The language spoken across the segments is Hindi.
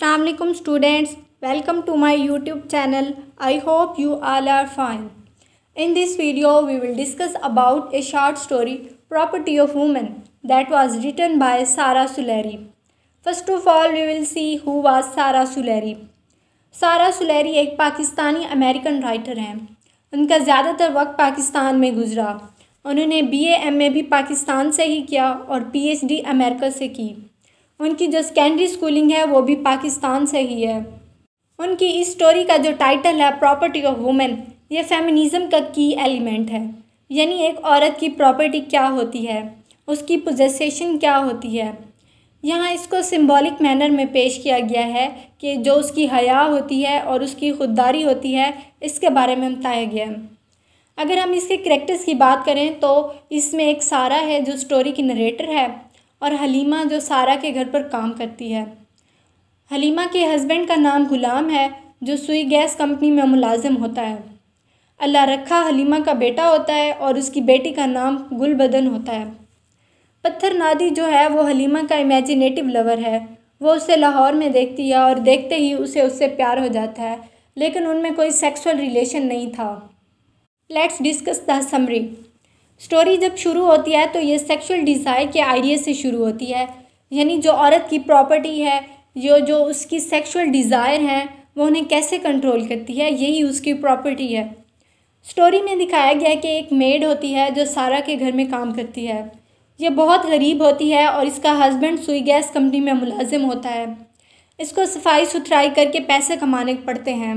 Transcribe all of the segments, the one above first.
अल्लाम students welcome to my YouTube channel I hope you all are fine in this video we will discuss about a short story property of women that was written by Sara Suleri first of all we will see who was Sara Suleri सारा सुलेरी एक पाकिस्तानी अमेरिकन राइटर हैं उनका ज़्यादातर वक्त पाकिस्तान में गुजरा उन्होंने बी एम ए भी पाकिस्तान से ही किया और पी एच डी अमेरिका से की उनकी जो सेकेंडरी स्कूलिंग है वो भी पाकिस्तान से ही है उनकी इस स्टोरी का जो टाइटल है प्रॉपर्टी ऑफ वुमेन ये फेमिनिज़म का की एलिमेंट है यानी एक औरत की प्रॉपर्टी क्या होती है उसकी पोजेसेशन क्या होती है यहाँ इसको सिंबॉलिक मैनर में पेश किया गया है कि जो उसकी हया होती है और उसकी खुददारी होती है इसके बारे में बताया गया है अगर हम इसके करेक्टर्स की बात करें तो इसमें एक सारा है जो स्टोरी की नरेटर है और हलीमा जो सारा के घर पर काम करती है हलीमा के हस्बैंड का नाम गुलाम है जो सुई गैस कंपनी में मुलाजिम होता है अल्लाह रखा हलीमा का बेटा होता है और उसकी बेटी का नाम गुलबदन होता है पत्थर नादी जो है वो हलीमा का इमेजिनेटिव लवर है वो उसे लाहौर में देखती है और देखते ही उसे उससे प्यार हो जाता है लेकिन उनमें कोई सेक्सुअल रिलेशन नहीं था let's discuss the summary story जब शुरू होती है तो ये सेक्सुअल डिज़ायर के आइडिया से शुरू होती है यानी जो औरत की प्रॉपर्टी है जो जो उसकी सेक्सुअल डिज़ायर है वो उन्हें कैसे कंट्रोल करती है यही उसकी प्रॉपर्टी है स्टोरी में दिखाया गया कि एक मेड होती है जो सारा के घर में काम करती है ये बहुत गरीब होती है और इसका हस्बैंड सुई गैस कंपनी में मुलाजिम होता है इसको सफाई सुथराई करके पैसे कमाने पड़ते हैं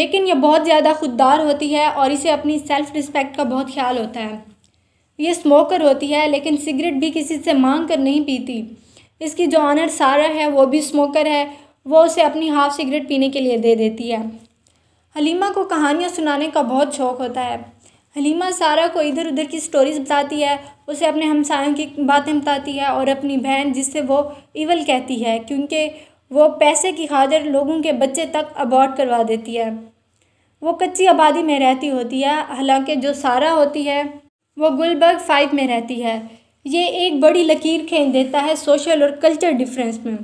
लेकिन यह बहुत ज़्यादा खुददार होती है और इसे अपनी सेल्फ़ रिस्पेक्ट का बहुत ख्याल होता है ये स्मोकर होती है लेकिन सिगरेट भी किसी से मांग कर नहीं पीती इसकी जो ऑनर सारा है वो भी स्मोकर है वो उसे अपनी हाफ सिगरेट पीने के लिए दे देती है हलीमा को कहानियाँ सुनाने का बहुत शौक़ होता है हलीमा सारा को इधर उधर की स्टोरीज बताती है उसे अपने हमसायों की बातें बताती है और अपनी बहन जिससे वो इवल कहती है क्योंकि वो पैसे की खातिर लोगों के बच्चे तक अबॉर्ड करवा देती है वो कच्ची आबादी में रहती होती है हालांकि जो सारा होती है वो गुलबर्ग फाइव में रहती है ये एक बड़ी लकीर खेल देता है सोशल और कल्चर डिफरेंस में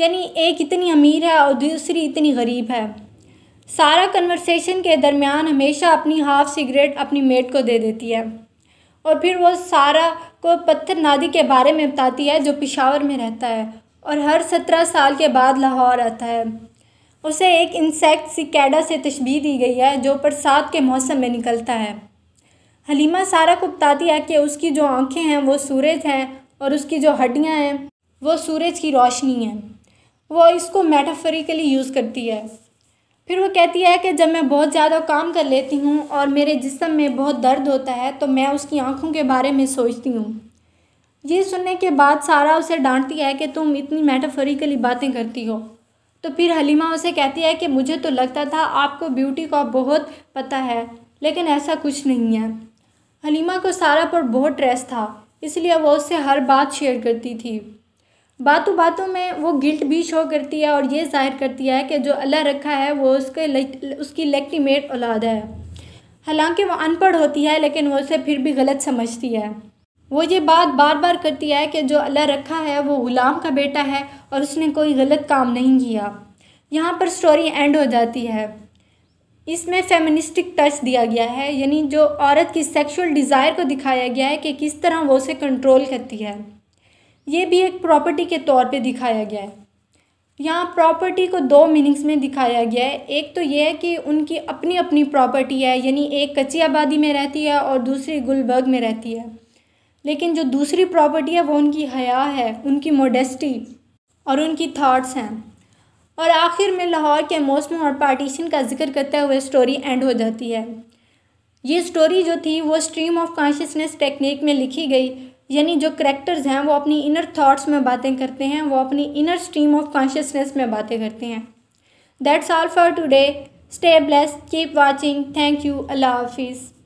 यानी एक इतनी अमीर है और दूसरी इतनी गरीब है सारा कन्वर्सेशन के दरमियान हमेशा अपनी हाफ सिगरेट अपनी मेट को दे देती है और फिर वो सारा को पत्थर नादी के बारे में बताती है जो पिशावर में रहता है और हर सत्रह साल के बाद लाहौर आता है उसे एक इंसेक्ट सिकैडा से तशबी दी गई है जो बरसात के मौसम में निकलता है हलीमा सारा को बताती है कि उसकी जो आँखें हैं वो सूरज हैं और उसकी जो हड्डियाँ हैं वो सूरज की रोशनी है वो इसको मेटाफरिकली यूज़ करती है फिर वो कहती है कि जब मैं बहुत ज़्यादा काम कर लेती हूँ और मेरे जिसम में बहुत दर्द होता है तो मैं उसकी आँखों के बारे में सोचती हूँ ये सुनने के बाद सारा उसे डांटती है कि तुम इतनी मेटाफरिकली बातें करती हो तो फिर हलीमा उसे कहती है कि मुझे तो लगता था आपको ब्यूटी का बहुत पता है लेकिन ऐसा कुछ नहीं है हलीमा को सारा पर बहुत ट्रेस था इसलिए वह उससे हर बात शेयर करती थी बातों बातों में वो गिल्ट भी शो करती है और ये जाहिर करती है कि जो अल्लाह रखा है वो उसके उसकी लेक्टीमेट औलाद है हालांकि वो अनपढ़ होती है लेकिन वो उसे फिर भी गलत समझती है वो ये बात बार बार करती है कि जो अल्लाह रखा है वो ग़ुलाम का बेटा है और उसने कोई गलत काम नहीं किया यहाँ पर स्टोरी एंड हो जाती है इसमें फेमिनिस्टिक टच दिया गया है यानी जो औरत की सेक्सुअल डिज़ायर को दिखाया गया है कि किस तरह वो उसे कंट्रोल करती है ये भी एक प्रॉपर्टी के तौर पे दिखाया गया है यहाँ प्रॉपर्टी को दो मीनिंग्स में दिखाया गया है एक तो ये है कि उनकी अपनी अपनी प्रॉपर्टी है यानी एक कच्ची आबादी में रहती है और दूसरी गुलबर्ग में रहती है लेकिन जो दूसरी प्रॉपर्टी है वो उनकी हया है उनकी मोडेस्टी और उनकी थाट्स हैं और आखिर में लाहौर के मौसम और पार्टीशन का जिक्र करते हुए स्टोरी एंड हो जाती है ये स्टोरी जो थी वो स्ट्रीम ऑफ कॉन्शियसनेस टेक्निक में लिखी गई यानी जो करेक्टर्स हैं वो अपनी इनर थॉट्स में बातें करते हैं वो अपनी इनर स्ट्रीम ऑफ कॉन्शियसनेस में बातें करते हैं that's all for today stay blessed keep watching thank you अल्लाह हाफिज़